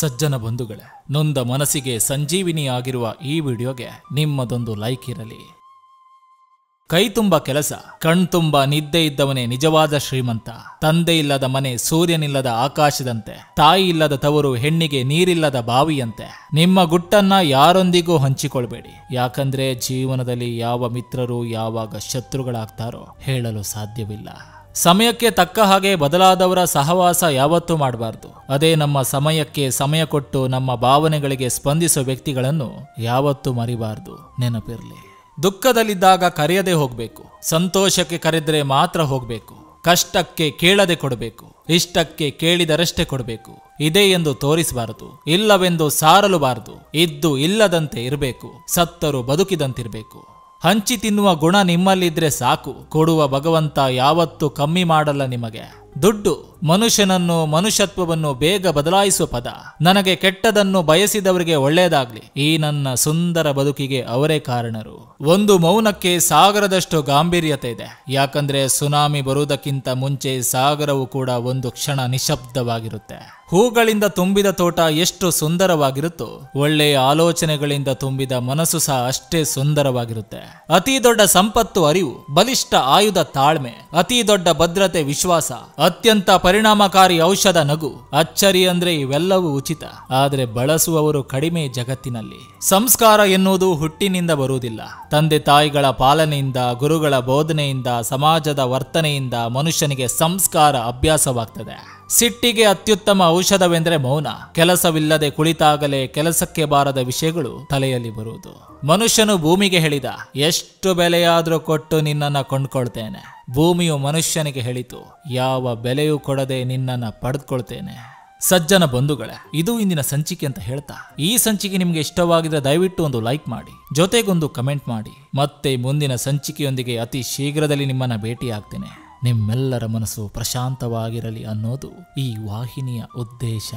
ಸಜ್ಜನ ಬಂಧುಗಳೇ ನೊಂದ ಮನಸ್ಸಿಗೆ ಸಂಜೀವಿನಿಯಾಗಿರುವ ಈ ವಿಡಿಯೋಗೆ ನಿಮ್ಮದೊಂದು ಲೈಕ್ ಇರಲಿ ಕೈ ತುಂಬ ಕೆಲಸ ಕಣ್ತುಂಬ ನಿದ್ದೆ ಇದ್ದವನೇ ನಿಜವಾದ ಶ್ರೀಮಂತ ತಂದೆ ಇಲ್ಲದ ಮನೆ ಸೂರ್ಯನಿಲ್ಲದ ಆಕಾಶದಂತೆ ತಾಯಿ ಇಲ್ಲದ ತವರು ಹೆಣ್ಣಿಗೆ ನೀರಿಲ್ಲದ ಬಾವಿಯಂತೆ ನಿಮ್ಮ ಗುಟ್ಟನ್ನ ಯಾರೊಂದಿಗೂ ಹಂಚಿಕೊಳ್ಬೇಡಿ ಯಾಕಂದ್ರೆ ಜೀವನದಲ್ಲಿ ಯಾವ ಮಿತ್ರರು ಯಾವಾಗ ಶತ್ರುಗಳಾಗ್ತಾರೋ ಹೇಳಲು ಸಾಧ್ಯವಿಲ್ಲ ಸಮಯಕ್ಕೆ ತಕ್ಕ ಹಾಗೆ ಬದಲಾದವರ ಸಹವಾಸ ಯಾವತ್ತೂ ಮಾಡಬಾರ್ದು ಅದೇ ನಮ್ಮ ಸಮಯಕ್ಕೆ ಸಮಯ ಕೊಟ್ಟು ನಮ್ಮ ಭಾವನೆಗಳಿಗೆ ಸ್ಪಂದಿಸುವ ವ್ಯಕ್ತಿಗಳನ್ನು ಯಾವತ್ತೂ ಮರಿಬಾರದು ನೆನಪಿರಲಿ ದುಃಖದಲ್ಲಿದ್ದಾಗ ಕರೆಯದೆ ಹೋಗಬೇಕು ಸಂತೋಷಕ್ಕೆ ಕರೆದರೆ ಮಾತ್ರ ಹೋಗಬೇಕು ಕಷ್ಟಕ್ಕೆ ಕೇಳದೆ ಕೊಡಬೇಕು ಇಷ್ಟಕ್ಕೆ ಕೇಳಿದರಷ್ಟೇ ಕೊಡಬೇಕು ಇದೆ ಎಂದು ತೋರಿಸಬಾರದು ಇಲ್ಲವೆಂದು ಸಾರಲುಬಾರದು ಇದ್ದು ಇಲ್ಲದಂತೆ ಇರಬೇಕು ಸತ್ತರು ಬದುಕಿದಂತಿರಬೇಕು ಹಂಚಿ ತಿನ್ನುವ ಗುಣ ನಿಮ್ಮಲ್ಲಿದ್ರೆ ಸಾಕು ಕೊಡುವ ಭಗವಂತ ಯಾವತ್ತೂ ಕಮ್ಮಿ ಮಾಡಲ್ಲ ನಿಮಗೆ ದುಡ್ಡು ಮನುಷ್ಯನನ್ನು ಮನುಷ್ಯತ್ವವನ್ನು ಬೇಗ ಬದಲಾಯಿಸುವ ಪದ ನನಗೆ ಕೆಟ್ಟದನ್ನು ಬಯಸಿದವರಿಗೆ ಒಳ್ಳೆಯದಾಗ್ಲಿ ಈ ನನ್ನ ಸುಂದರ ಬದುಕಿಗೆ ಅವರೇ ಕಾರಣರು ಒಂದು ಮೌನಕ್ಕೆ ಸಾಗರದಷ್ಟು ಗಾಂಭೀರ್ಯತೆ ಇದೆ ಯಾಕಂದ್ರೆ ಸುನಾಮಿ ಬರುವುದಕ್ಕಿಂತ ಮುಂಚೆ ಸಾಗರವು ಕೂಡ ಒಂದು ಕ್ಷಣ ನಿಶಬ್ದವಾಗಿರುತ್ತೆ ಹೂಗಳಿಂದ ತುಂಬಿದ ತೋಟ ಎಷ್ಟು ಸುಂದರವಾಗಿರುತ್ತೋ ಒಳ್ಳೆಯ ಆಲೋಚನೆಗಳಿಂದ ತುಂಬಿದ ಮನಸ್ಸು ಸಹ ಅಷ್ಟೇ ಸುಂದರವಾಗಿರುತ್ತೆ ಅತಿ ದೊಡ್ಡ ಸಂಪತ್ತು ಅರಿವು ಬಲಿಷ್ಠ ಆಯುಧ ತಾಳ್ಮೆ ಅತಿ ದೊಡ್ಡ ಭದ್ರತೆ ವಿಶ್ವಾಸ ಅತ್ಯಂತ ಪರಿಣಾಮಕಾರಿ ಔಷಧ ನಗು ಅಚ್ಚರಿ ಅಂದ್ರೆ ಇವೆಲ್ಲವೂ ಉಚಿತ ಆದರೆ ಬಳಸುವವರು ಕಡಿಮೆ ಜಗತ್ತಿನಲ್ಲಿ ಸಂಸ್ಕಾರ ಎನ್ನುವುದು ಹುಟ್ಟಿನಿಂದ ಬರುವುದಿಲ್ಲ ತಂದೆ ತಾಯಿಗಳ ಪಾಲನೆಯಿಂದ ಗುರುಗಳ ಬೋಧನೆಯಿಂದ ಸಮಾಜದ ವರ್ತನೆಯಿಂದ ಮನುಷ್ಯನಿಗೆ ಸಂಸ್ಕಾರ ಅಭ್ಯಾಸವಾಗ್ತದೆ ಸಿಟ್ಟಿಗೆ ಅತ್ಯುತ್ತಮ ಔಷಧವೆಂದರೆ ಮೌನ ಕೆಲಸವಿಲ್ಲದೆ ಕುಳಿತಾಗಲೇ ಕೆಲಸಕ್ಕೆ ಬಾರದ ವಿಷಯಗಳು ತಲೆಯಲ್ಲಿ ಬರುವುದು ಮನುಷ್ಯನು ಭೂಮಿಗೆ ಹೇಳಿದ ಎಷ್ಟು ಬೆಲೆಯಾದರೂ ಕೊಟ್ಟು ನಿನ್ನನ್ನು ಕೊಂಡ್ಕೊಳ್ತೇನೆ ಭೂಮಿಯು ಮನುಷ್ಯನಿಗೆ ಹೇಳಿತು ಯಾವ ಬೆಲೆಯೂ ಕೊಡದೆ ನಿನ್ನನ್ನು ಪಡೆದುಕೊಳ್ತೇನೆ ಸಜ್ಜನ ಬಂಧುಗಳೇ ಇದು ಇಂದಿನ ಸಂಚಿಕೆ ಅಂತ ಹೇಳ್ತಾ ಈ ಸಂಚಿಕೆ ನಿಮಗೆ ಇಷ್ಟವಾಗಿದ್ರೆ ದಯವಿಟ್ಟು ಒಂದು ಲೈಕ್ ಮಾಡಿ ಜೊತೆಗೊಂದು ಕಮೆಂಟ್ ಮಾಡಿ ಮತ್ತೆ ಮುಂದಿನ ಸಂಚಿಕೆಯೊಂದಿಗೆ ಅತಿ ಶೀಘ್ರದಲ್ಲಿ ನಿಮ್ಮನ್ನು ಭೇಟಿ ಆಗ್ತೇನೆ ನಿಮ್ಮೆಲ್ಲರ ಮನಸ್ಸು ಪ್ರಶಾಂತವಾಗಿರಲಿ ಅನ್ನೋದು ಈ ವಾಹಿನಿಯ ಉದ್ದೇಶ